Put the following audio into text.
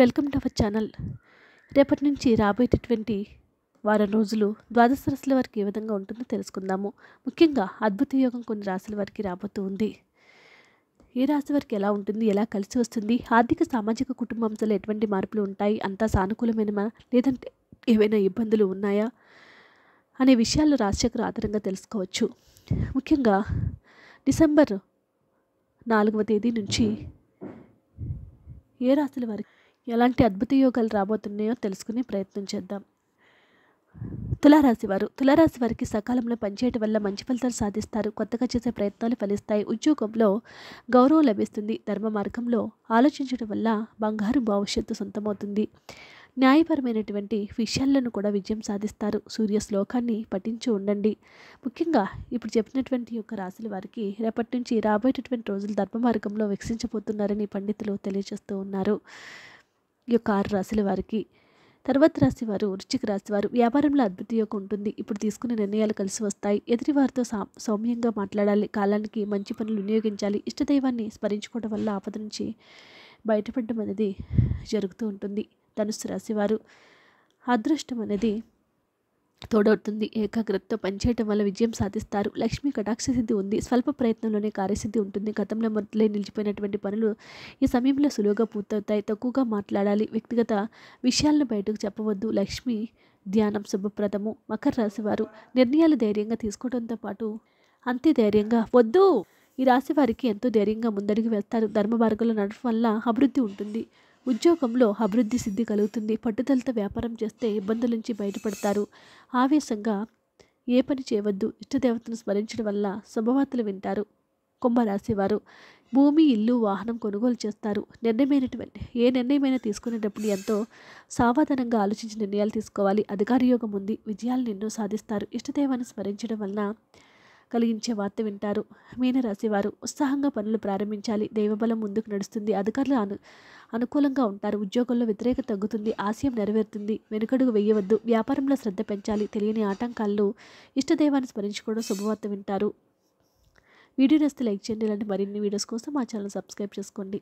welcome to our channel రేపటి నుంచి రాబోయేటటువంటి వారం రోజులు ద్వాదశ రాశుల వారికి ఏ విధంగా ఉంటుందో తెలుసుకుందాము ముఖ్యంగా అద్భుత యోగం కొన్ని రాశుల వారికి రాబోతూ ఉంది ఏ రాశి వారికి ఎలా ఉంటుంది ఎలా కలిసి వస్తుంది ఆర్థిక సామాజిక కుటుంబంలో ఎటువంటి మార్పులు ఉంటాయి అంతా సానుకూలమైన లేదంటే ఏవైనా ఇబ్బందులు ఉన్నాయా అనే విషయాలు రాశిచక్ర ఆధారంగా తెలుసుకోవచ్చు ముఖ్యంగా డిసెంబర్ నాలుగవ తేదీ నుంచి ఏ రాశుల వారికి ఎలాంటి అద్భుత యోగాలు రాబోతున్నాయో తెలుసుకునే ప్రయత్నం చేద్దాం తులారాశి వారు తులారాశి వారికి సకాలంలో పనిచేయటం వల్ల మంచి ఫలితాలు సాధిస్తారు కొత్తగా చేసే ప్రయత్నాలు ఫలిస్తాయి ఉద్యోగంలో గౌరవం లభిస్తుంది ధర్మ మార్గంలో ఆలోచించడం వల్ల బంగారు భవిష్యత్తు సొంతమవుతుంది న్యాయపరమైనటువంటి విషయాలను కూడా విజయం సాధిస్తారు సూర్య శ్లోకాన్ని పఠించి ఉండండి ముఖ్యంగా ఇప్పుడు చెప్పినటువంటి యొక్క రాశుల వారికి రేపటి నుంచి రాబోయేటటువంటి రోజులు ధర్మ మార్గంలో వికసించబోతున్నారని పండితులు తెలియజేస్తూ ఉన్నారు యొక్క ఆరు రాశుల వారికి తర్వాత రాశివారు వృశ్చిక వారు వ్యాపారంలో అద్భుత యోగం ఉంటుంది ఇప్పుడు తీసుకునే నిర్ణయాలు కలిసి వస్తాయి ఎదుటివారితో సా సౌమ్యంగా మాట్లాడాలి కాలానికి మంచి పనులు వినియోగించాలి ఇష్టదైవాన్ని స్మరించుకోవడం వల్ల ఆపద నుంచి బయటపడడం అనేది జరుగుతూ ఉంటుంది ధనుసు రాశివారు అదృష్టం అనేది తోడవుతుంది ఏకాగ్రతతో పనిచేయటం వల్ల విజయం సాధిస్తారు లక్ష్మి కటాక్ష సిద్ధి ఉంది స్వల్ప ప్రయత్నంలోనే కార్యసిద్ధి ఉంటుంది గతంలో మొదలై నిలిచిపోయినటువంటి పనులు ఈ సమయంలో సులువుగా పూర్తవుతాయి తక్కువగా మాట్లాడాలి వ్యక్తిగత విషయాలను బయటకు చెప్పవద్దు లక్ష్మి ధ్యానం శుభప్రదము మకర వారు నిర్ణయాలు ధైర్యంగా తీసుకోవడంతో పాటు అంతే ధైర్యంగా వద్దు ఈ రాశి వారికి ఎంతో ధైర్యంగా ముందడిగి వెళ్తారు ధర్మ మార్గంలో నడవడం వల్ల అభివృద్ధి ఉంటుంది ఉద్యోగంలో అభివృద్ధి సిద్ధి కలుగుతుంది పట్టుదలతో వ్యాపారం చేస్తే ఇబ్బందుల నుంచి బయటపడతారు ఆవేశంగా ఏ పని చేయవద్దు ఇష్టదేవతను స్మరించడం వల్ల శుభవార్తలు వింటారు వారు భూమి ఇల్లు వాహనం కొనుగోలు చేస్తారు నిర్ణయమైనటువంటి ఏ నిర్ణయమైనా తీసుకునేటప్పుడు ఎంతో సావధానంగా ఆలోచించి నిర్ణయాలు తీసుకోవాలి అధికార యోగం ఉంది విజయాలు నిన్ను సాధిస్తారు ఇష్టదేవాన్ని స్మరించడం వలన కలిగించే వార్త వింటారు మీనరాశివారు ఉత్సాహంగా పనులు ప్రారంభించాలి దైవబలం ముందుకు నడుస్తుంది అధికారులు అను అనుకూలంగా ఉంటారు ఉద్యోగంలో వ్యతిరేకత తగ్గుతుంది ఆశయం నెరవేరుతుంది వెనుకడుగు వేయవద్దు వ్యాపారంలో శ్రద్ధ పెంచాలి తెలియని ఆటంకాల్లో ఇష్టదైవాన్ని స్మరించుకోవడం శుభవార్త వింటారు వీడియో నస్తే లైక్ చేయండి ఇలాంటి మరిన్ని వీడియోస్ కోసం మా ఛానల్ సబ్స్క్రైబ్ చేసుకోండి